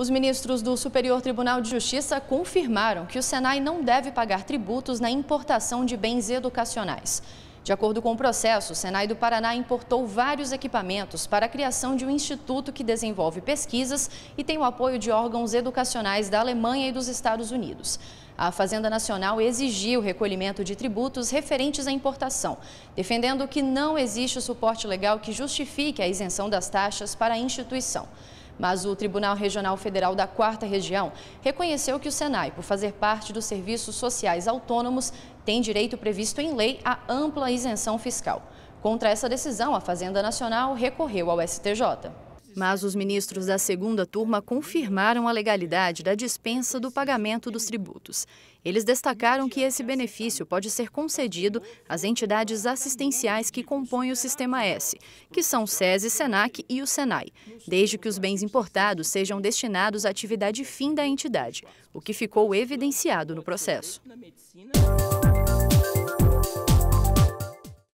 Os ministros do Superior Tribunal de Justiça confirmaram que o Senai não deve pagar tributos na importação de bens educacionais. De acordo com o processo, o Senai do Paraná importou vários equipamentos para a criação de um instituto que desenvolve pesquisas e tem o apoio de órgãos educacionais da Alemanha e dos Estados Unidos. A Fazenda Nacional exigiu o recolhimento de tributos referentes à importação, defendendo que não existe suporte legal que justifique a isenção das taxas para a instituição mas o Tribunal Regional Federal da 4 Região reconheceu que o Senai, por fazer parte dos serviços sociais autônomos, tem direito previsto em lei à ampla isenção fiscal. Contra essa decisão, a Fazenda Nacional recorreu ao STJ. Mas os ministros da segunda turma confirmaram a legalidade da dispensa do pagamento dos tributos. Eles destacaram que esse benefício pode ser concedido às entidades assistenciais que compõem o Sistema S, que são o SESI, SENAC e o SENAI, desde que os bens importados sejam destinados à atividade fim da entidade, o que ficou evidenciado no processo.